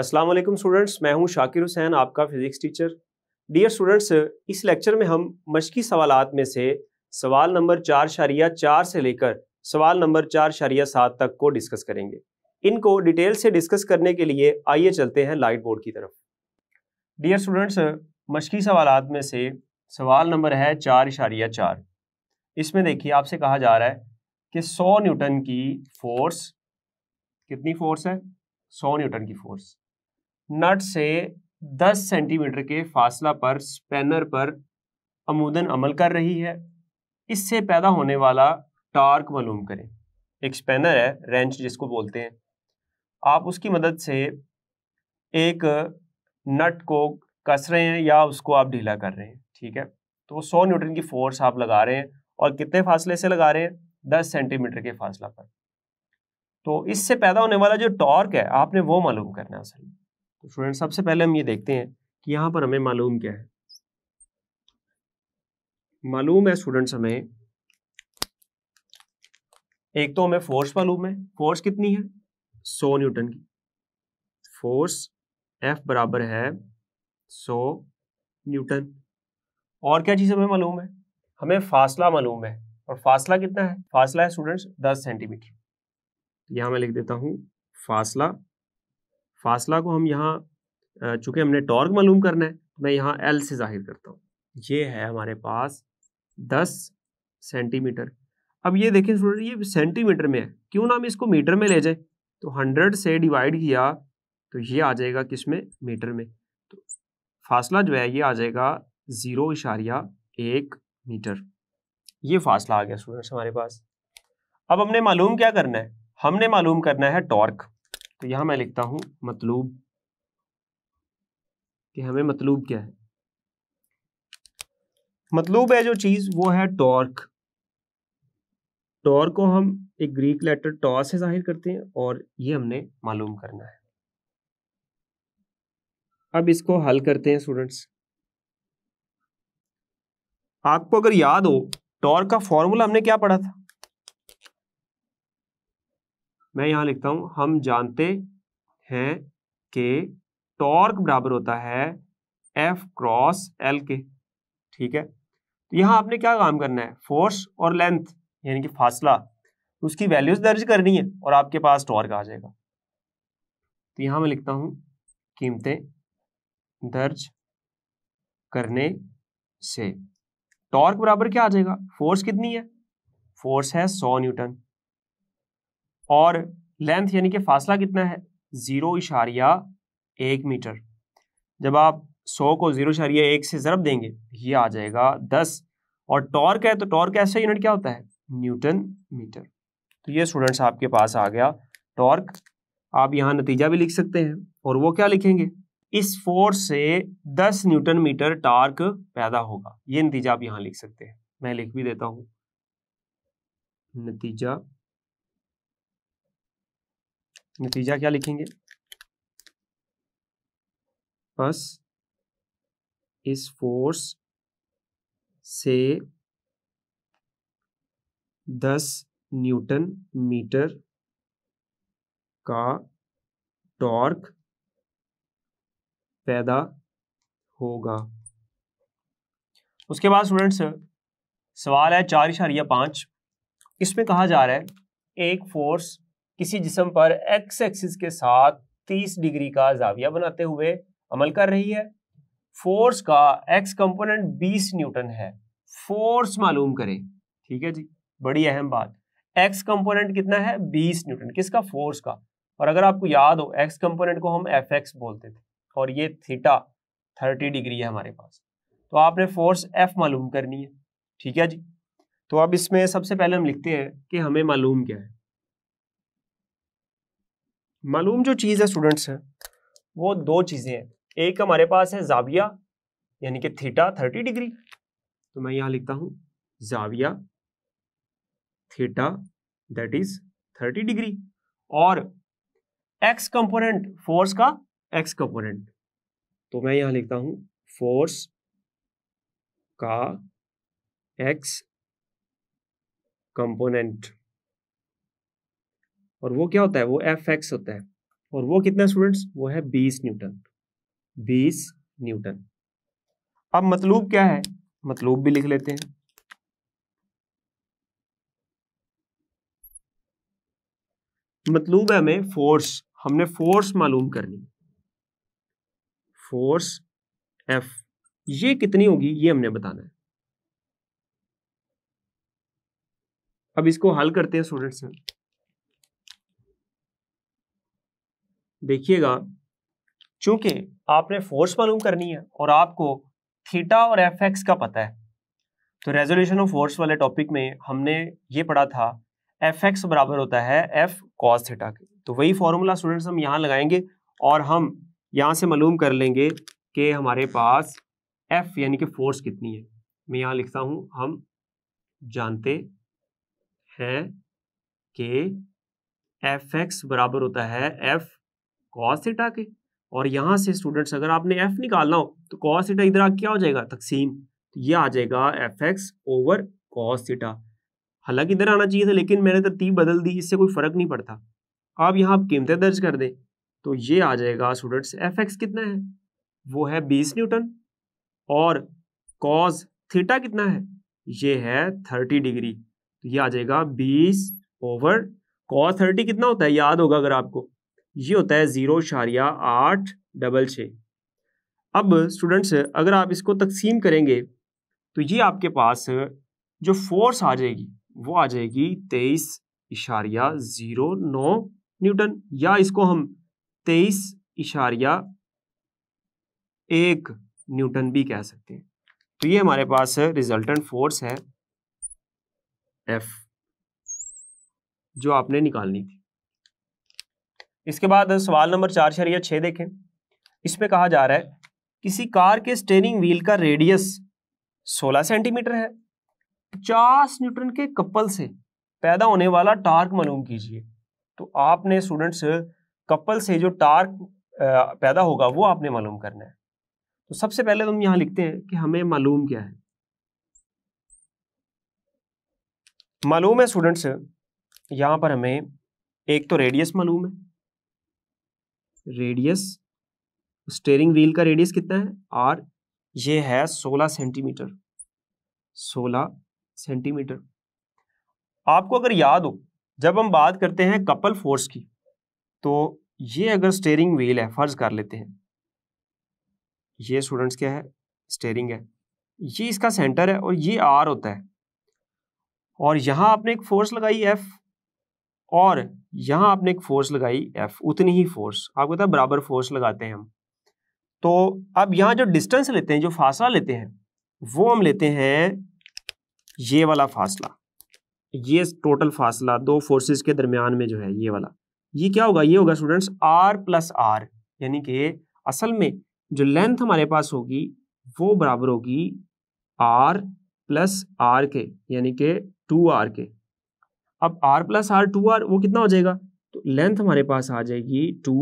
अस्सलाम वालेकुम स्टूडेंट्स मैं हूं शाकिर हुसैन आपका फिजिक्स टीचर डियर स्टूडेंट्स इस लेक्चर में हम मशकी सवालत में से सवाल नंबर चार शारिया चार से लेकर सवाल नंबर चार शारिया सात तक को डिस्कस करेंगे इनको डिटेल से डिस्कस करने के लिए आइए चलते हैं लाइट बोर्ड की तरफ डियर स्टूडेंट्स मशकी सवालत में से सवाल नंबर है चार इशारिया चार इसमें देखिए आपसे कहा जा रहा है कि 100 न्यूटन की फोर्स कितनी फोर्स है 100 न्यूटन की फोर्स नट से 10 सेंटीमीटर के फासला पर स्पैनर पर आमूदन अमल कर रही है इससे पैदा होने वाला टार्क मालूम करें एक स्पैनर है रेंच जिसको बोलते हैं आप उसकी मदद से एक नट को कस रहे हैं या उसको आप ढीला कर रहे हैं ठीक है तो वो सौ न्यूटन की फोर्स आप लगा रहे हैं और कितने फासले से लगा रहे हैं दस सेंटीमीटर के फासला पर तो इससे पैदा होने वाला जो टॉर्क है आपने वो मालूम करना है असल में तो स्टूडेंट सबसे पहले हम ये देखते हैं कि यहाँ पर हमें मालूम क्या है मालूम है स्टूडेंट्स हमें एक तो हमें फोर्स मालूम है फोर्स कितनी है सो न्यूटन की फोर्स एफ बराबर है सो न्यूटन और क्या चीज़ हमें मालूम है हमें फासला मालूम है और फासला कितना है फासला है स्टूडेंट्स दस सेंटीमीटर तो यहाँ मैं लिख देता हूँ फासला फासला को हम यहाँ चूँकि हमने टॉर्क मालूम करना है तो मैं यहाँ एल से जाहिर करता हूँ ये है हमारे पास दस सेंटीमीटर अब ये देखें स्टूडेंट ये सेंटीमीटर में है क्यों ना हम इसको मीटर में ले जाएं तो हंड्रेड से डिवाइड किया तो ये आ जाएगा किस में मीटर में तो फासला जो है ये आ जाएगा ज़ीरो इशारिया एक मीटर ये फासला आ गया स्टूडेंट्स हमारे पास अब हमने मालूम क्या करना है हमने मालूम करना है टॉर्क तो यहां मैं लिखता हूं मतलूब कि हमें मतलूब क्या है मतलूब है जो चीज़ वो है टॉर्क टॉर्क को हम एक ग्रीक लेटर टॉ से जाहिर करते हैं और ये हमने मालूम करना है अब इसको हल करते हैं स्टूडेंट्स आपको अगर याद हो टॉर्क का फॉर्मूला हमने क्या पढ़ा था मैं यहाँ लिखता हूं हम जानते हैं कि टॉर्क बराबर होता है एफ क्रॉस एल के ठीक है तो यहाँ आपने क्या काम करना है फोर्स और लेंथ यानी कि फासला उसकी वैल्यूज दर्ज करनी है और आपके पास टॉर्क आ जाएगा तो यहां मैं लिखता हूँ कीमतें दर्ज करने से टॉर्क बराबर क्या आ जाएगा फोर्स कितनी है फोर्स है सौ न्यूटन और लेंथ यानी कि फासला कितना है ज़ीरो इशारिया एक मीटर जब आप सौ को ज़ीरो इशारिया एक से ज़रब देंगे ये आ जाएगा दस और टॉर्क है तो टॉर्क ऐसा यूनिट क्या होता है न्यूटन मीटर तो ये स्टूडेंट्स आपके पास आ गया टॉर्क आप यहाँ नतीजा भी लिख सकते हैं और वो क्या लिखेंगे इस फोर्स से 10 न्यूटन मीटर टॉर्क पैदा होगा ये नतीजा आप यहाँ लिख सकते हैं मैं लिख भी देता हूँ नतीजा नतीजा क्या लिखेंगे बस इस फोर्स से दस न्यूटन मीटर का टॉर्क पैदा होगा उसके बाद स्टूडेंट्स सवाल है चार इशारिया पांच इसमें कहा जा रहा है एक फोर्स किसी जिसम पर एक्स एक्सिस के साथ 30 डिग्री का जाविया बनाते हुए अमल कर रही है फोर्स का एक्स कंपोनेंट 20 न्यूटन है फोर्स मालूम करें ठीक है जी बड़ी अहम बात एक्स कंपोनेंट कितना है 20 न्यूटन किसका फोर्स का और अगर आपको याद हो एक्स कंपोनेंट को हम एफ एक्स बोलते थे और ये थीटा 30 डिग्री है हमारे पास तो आपने फोर्स एफ मालूम करनी है ठीक है जी तो अब इसमें सबसे पहले हम लिखते हैं कि हमें मालूम क्या है मालूम जो चीज़ है स्टूडेंट्स है वो दो चीज़ें हैं एक हमारे पास है जाविया यानी कि थीटा थर्टी डिग्री तो मैं यहाँ लिखता हूँ जाविया theta that is thirty degree और एक्स कंपोनेंट फोर्स का एक्स कंपोनेंट तो मैं यहाँ लिखता हूँ फोर्स का एक्स कंपोनेंट और वो क्या होता है वो एफ एक्स होता है और वो कितना स्टूडेंट्स वो है बीस न्यूटन बीस न्यूटन अब मतलूब क्या है मतलूब भी लिख लेते हैं मतलूब है हमें फोर्स हमने फोर्स मालूम करनी फोर्स एफ ये कितनी होगी ये हमने बताना है अब इसको हल करते हैं स्टूडेंट्स देखिएगा चूंकि आपने फोर्स मालूम करनी है और आपको थीटा और एफ एक्स का पता है तो रेजोल्यूशन ऑफ फोर्स वाले टॉपिक में हमने ये पढ़ा था एफ एक्स बराबर होता है एफ कॉस थीटा के तो वही फॉर्मूला स्टूडेंट्स हम यहाँ लगाएंगे और हम यहाँ से मालूम कर लेंगे कि हमारे पास एफ यानी कि फोर्स कितनी है मैं यहाँ लिखता हूँ हम जानते हैं कि एफ एक्स बराबर होता है एफ कॉस थीटा के और यहाँ से स्टूडेंट्स अगर आपने एफ निकालना हो तो कॉस थीटा इधर आके क्या हो जाएगा तकसीम तो ये आ जाएगा F X over cos theta हालांकि इधर आना चाहिए था लेकिन मैंने तरतीब बदल दी इससे कोई फ़र्क नहीं पड़ता आप यहाँ आप कीमतें दर्ज कर दें तो ये आ जाएगा स्टूडेंट्स एफ एक्स कितना है वो है बीस न्यूटन और कॉस थीटा कितना है ये है थर्टी डिग्री तो ये आ जाएगा बीस ओवर कॉस थर्टी कितना होता है याद होगा अगर आपको ये होता है ज़ीरो इशारिया आठ डबल छः अब स्टूडेंट्स अगर आप इसको तकसीम करेंगे तो ये आपके पास जो फोर्स आ जाएगी वो आ जाएगी तेईस इशारिया ज़ीरो नौ न्यूटन या इसको हम तेईस इशारिया एक न्यूटन भी कह सकते हैं तो ये हमारे पास रिजल्टेंट फोर्स है एफ जो आपने निकालनी थी इसके बाद सवाल नंबर चार शरिया छः देखें इसमें कहा जा रहा है किसी कार के स्टेयरिंग व्हील का रेडियस 16 सेंटीमीटर है 50 न्यूटन के कपल से पैदा होने वाला टार्क मालूम कीजिए तो आपने स्टूडेंट्स कपल से जो टार्क पैदा होगा वो आपने मालूम करना है तो सबसे पहले हम यहाँ लिखते हैं कि हमें मालूम क्या है मालूम है स्टूडेंट्स यहाँ पर हमें एक तो रेडियस मालूम है रेडियस स्टेयरिंग व्हील का रेडियस कितना है आर ये है सोलह सेंटीमीटर सोलह सेंटीमीटर आपको अगर याद हो जब हम बात करते हैं कपल फोर्स की तो ये अगर स्टेयरिंग व्हील है फर्ज कर लेते हैं ये स्टूडेंट्स क्या है स्टेयरिंग है ये इसका सेंटर है और ये आर होता है और यहाँ आपने एक फोर्स लगाई एफ और यहाँ आपने एक फोर्स लगाई एफ उतनी ही फोर्स आपको पता बराबर फोर्स लगाते हैं हम तो अब यहाँ जो डिस्टेंस लेते हैं जो फासला लेते हैं वो हम लेते हैं ये वाला फासला ये टोटल फासला दो फोर्सेस के दरमियान में जो है ये वाला ये क्या होगा ये होगा स्टूडेंट्स आर प्लस आर यानी कि असल में जो लेंथ हमारे पास होगी वो बराबर होगी आर प्लस आर के यानी कि टू आर के अब R plus R two R वो कितना हो जाएगा तो लेंथ हमारे पास आ जाएगी टू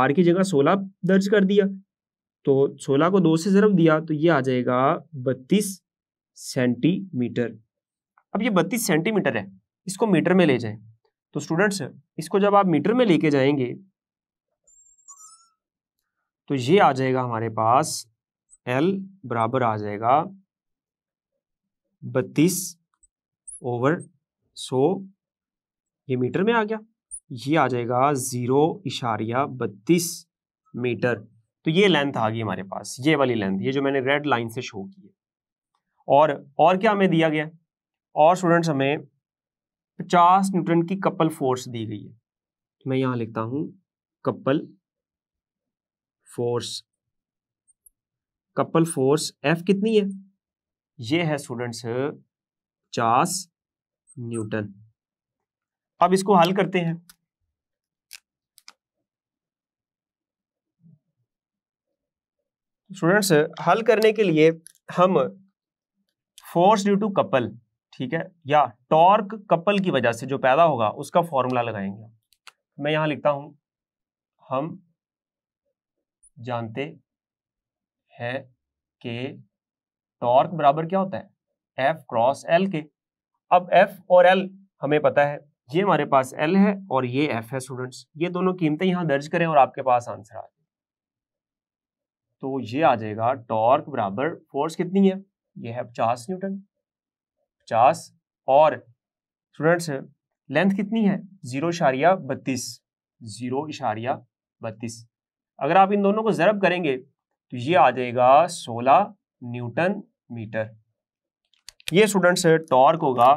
आर की जगह सोलह दर्ज कर दिया तो सोलह को दो से ज़रब दिया तो ये आ जाएगा बत्तीस सेंटीमीटर अब ये बत्तीस सेंटीमीटर है इसको मीटर में ले जाए तो स्टूडेंट्स इसको जब आप मीटर में लेके जाएंगे तो ये आ जाएगा हमारे पास एल बराबर आ जाएगा बत्तीस ओवर सौ ये मीटर में आ गया ये आ जाएगा ज़ीरो इशारिया बत्तीस मीटर तो ये लेंथ आ गई हमारे पास ये वाली लेंथ ये जो मैंने रेड लाइन से शो की है और और क्या हमें दिया गया और स्टूडेंट्स हमें 50 न्यूटन की कपल फोर्स दी गई है मैं यहाँ लिखता हूँ couple force couple force F कितनी है ये है स्टूडेंट्स पचास न्यूटन अब इसको हल करते हैं स्टूडेंट्स हल करने के लिए हम फोर्स ड्यू टू कपल ठीक है या टॉर्क कपल की वजह से जो पैदा होगा उसका फॉर्मूला लगाएंगे मैं यहां लिखता हूं हम जानते हैं कि टॉर्क बराबर क्या होता है एफ क्रॉस एल के अब एफ और एल हमें पता है ये हमारे पास एल है और ये एफ है स्टूडेंट्स ये दोनों कीमतें यहाँ दर्ज करें और आपके पास आंसर आ जाए तो ये आ जाएगा टॉर्क बराबर फोर्स कितनी है ये है पचास न्यूटन पचास और स्टूडेंट्स लेंथ कितनी है जीरो इशारिया बत्तीस जीरो इशारिया बत्तीस अगर आप इन दोनों को ज़रब करेंगे तो ये आ जाएगा सोलह न्यूटन मीटर ये स्टूडेंट्स टॉर्क होगा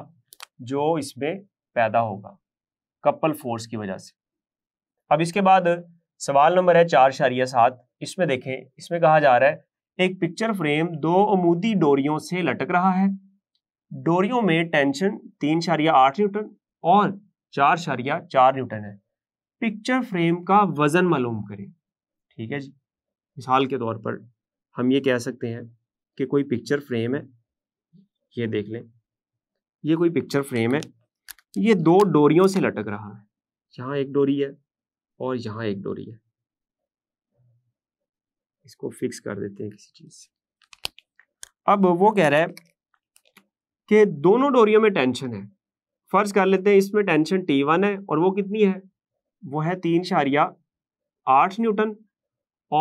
जो इसमें पैदा होगा कपल फोर्स की वजह से अब इसके बाद सवाल नंबर है चार शारिया सात इसमें देखें इसमें कहा जा रहा है एक पिक्चर फ्रेम दो अमूदी डोरियों से लटक रहा है डोरियों में टेंशन तीन शारिया आठ न्यूटन और चार शारिया चार न्यूटन है पिक्चर फ्रेम का वजन मालूम करें ठीक है जी मिसाल के तौर पर हम ये कह सकते हैं कि कोई पिक्चर फ्रेम है ये देख लें ये कोई पिक्चर फ्रेम है ये दो डोरियों से लटक रहा है यहाँ एक डोरी है और यहाँ एक डोरी है इसको फिक्स कर देते हैं किसी चीज से अब वो कह रहा है कि दोनों डोरियों में टेंशन है फर्ज कर लेते हैं इसमें टेंशन टी वन है और वो कितनी है वो है तीन शारिया आठ न्यूटन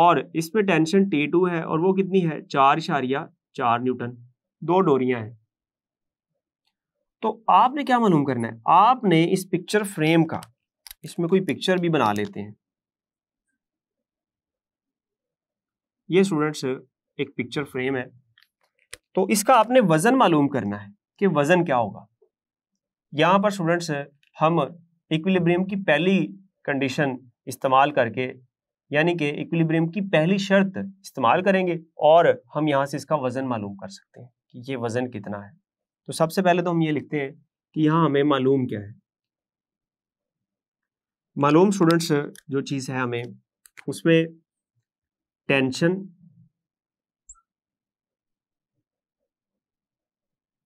और इसमें टेंशन टी टू है और वो कितनी है चार शारिया चार न्यूटन दो डोरियां हैं तो आपने क्या मालूम करना है आपने इस पिक्चर फ्रेम का इसमें कोई पिक्चर भी बना लेते हैं ये स्टूडेंट्स एक पिक्चर फ्रेम है तो इसका आपने वज़न मालूम करना है कि वज़न क्या होगा यहाँ पर स्टूडेंट्स हम इक्विलिब्रियम की पहली कंडीशन इस्तेमाल करके यानी कि इक्विलिब्रियम की पहली शर्त इस्तेमाल करेंगे और हम यहाँ से इसका वज़न मालूम कर सकते हैं कि ये वज़न कितना है तो सबसे पहले तो हम ये लिखते हैं कि यहाँ हमें मालूम क्या है मालूम स्टूडेंट्स जो चीज़ है हमें उसमें टेंशन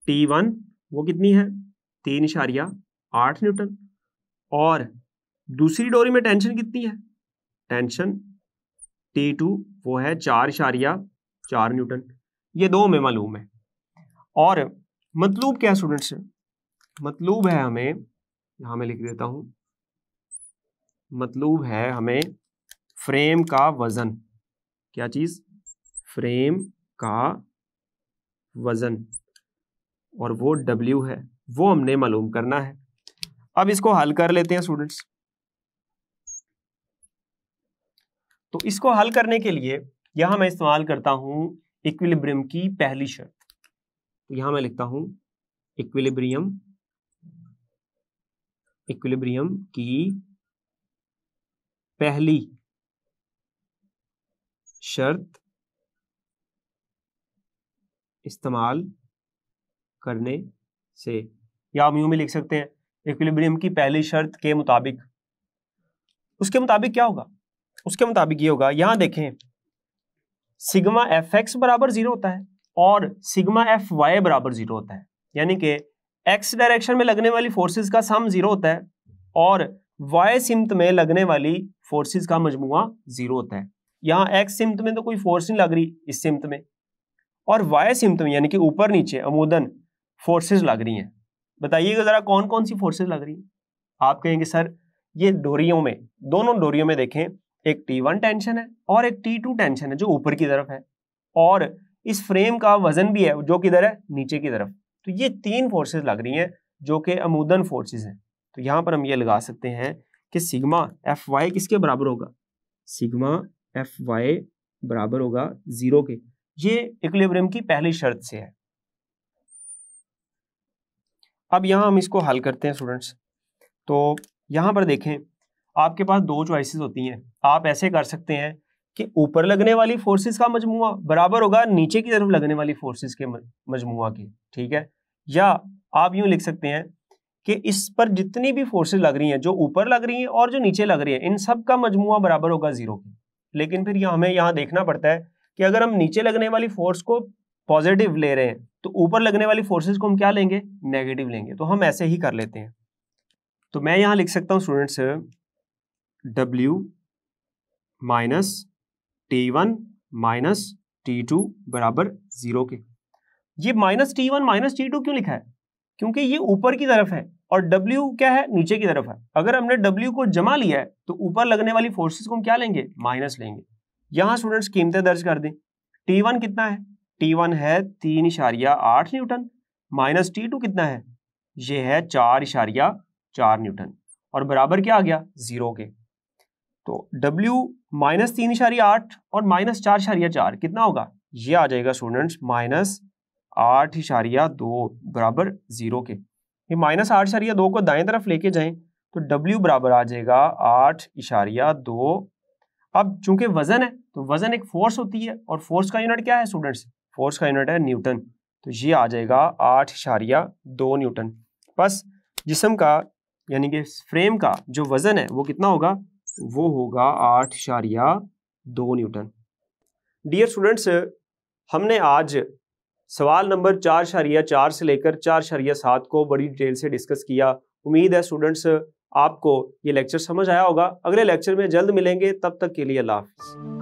टी वन वो कितनी है तीन इशारिया आठ न्यूटन और दूसरी डोरी में टेंशन कितनी है टेंशन टी टू वो है चार इशारिया चार न्यूटन ये दो में मालूम है और मतलूब क्या स्टूडेंट से मतलूब है हमें यहां मैं लिख देता हूं मतलूब है हमें फ्रेम का वज़न क्या चीज़ फ्रेम का वज़न और वो W है वो हमने मालूम करना है अब इसको हल कर लेते हैं स्टूडेंट्स तो इसको हल करने के लिए यहां मैं इस्तेमाल करता हूं इक्विलिब्रियम की पहली शर्त तो यहां मैं लिखता हूं इक्विलिब्रियम इक्विलिब्रियम की पहली शर्त इस्तेमाल करने से या हम यूं भी लिख सकते हैं इक्विलिब्रियम की पहली शर्त के मुताबिक उसके मुताबिक क्या होगा उसके मुताबिक ये होगा यहां देखें सिग्मा एफ एक्स बराबर जीरो होता है और सिग्मा एफ वाई बराबर जीरो होता है यानी कि एक्स डायरेक्शन में लगने वाली फोर्सेस का सम जीरो होता है और वाई सिमत में लगने वाली फोर्सेस का मजमुआ जीरो होता है यहाँ एक्स सिमत में तो कोई फोर्स नहीं लग रही इस सिमत में और वाई सिमत में यानी कि ऊपर नीचे अमूदन फोर्सेज लग रही हैं बताइएगा ज़रा कौन कौन सी फोर्सेज लग रही हैं आप कहेंगे सर ये डोरियों में दोनों डोरियों में देखें एक T1 टेंशन है और एक T2 टेंशन है जो ऊपर की तरफ है और इस फ्रेम का वजन भी है जो किधर है नीचे की तरफ तो ये तीन फोर्सेस लग रही हैं जो कि अमूदन फोर्सेस हैं तो यहाँ पर हम ये लगा सकते हैं कि सिग्मा एफ वाई किसके बराबर होगा सिग्मा एफ वाई बराबर होगा जीरो के ये इक्विलिब्रियम की पहली शर्त से है अब यहाँ हम इसको हल करते हैं स्टूडेंट्स तो यहाँ पर देखें आपके पास दो चॉइसेस होती हैं आप ऐसे कर सकते हैं कि ऊपर लगने वाली फोर्सेस का मजमुआ बराबर होगा नीचे की तरफ लगने वाली फोर्सेस के मजमुआ के ठीक है या आप यूं लिख सकते हैं कि इस पर जितनी भी फोर्सेस लग रही हैं जो ऊपर लग रही हैं और जो नीचे लग रही है इन सब का मजमुआ बराबर होगा जीरो के लेकिन फिर यह हमें यहाँ देखना पड़ता है कि अगर हम नीचे लगने वाली फोर्स को पॉजिटिव ले रहे हैं तो ऊपर लगने वाली फोर्सेज को हम क्या लेंगे नेगेटिव लेंगे तो हम ऐसे ही कर लेते हैं तो मैं यहाँ लिख सकता हूँ students W minus T one minus T two बराबर जीरो के ये minus T one minus T two क्यों लिखा है क्योंकि ये ऊपर की तरफ है और W क्या है नीचे की तरफ है अगर हमने W को जमा लिया है तो ऊपर लगने वाली फोर्सेस को हम क्या लेंगे माइनस लेंगे यहां स्टूडेंट्स कीमतें दर्ज कर दें T1 कितना है T1 है तीन इशारिया आठ न्यूटन माइनस टी कितना है ये है चार इशारिया चार न्यूटन और बराबर क्या आ गया जीरो के तो W माइनस तीन इशारिया आठ और माइनस चार इशारिया चार कितना होगा ये आ जाएगा स्टूडेंट्स माइनस आठ इशारिया दो बराबर जीरो के ये माइनस आठ इशारिया दो को दाएं तरफ लेके जाएं तो डब्ल्यू बराबर आ जाएगा आठ इशारिया दो अब चूंकि वजन है तो वजन एक फोर्स होती है और फोर्स का यूनिट क्या है स्टूडेंट्स फोर्स का यूनिट है न्यूटन तो ये आ जाएगा आठ इशारिया दो न्यूटन बस जिसम का यानी कि फ्रेम का जो वजन है वो कितना होगा वो होगा आठ शारिया दो न्यूटन डियर स्टूडेंट्स हमने आज सवाल नंबर चार शारिया चार से लेकर चार शारिया सात को बड़ी डिटेल से डिस्कस किया उम्मीद है स्टूडेंट्स आपको ये लेक्चर समझ आया होगा अगले लेक्चर में जल्द मिलेंगे तब तक के लिए अल्लाह हाफिज़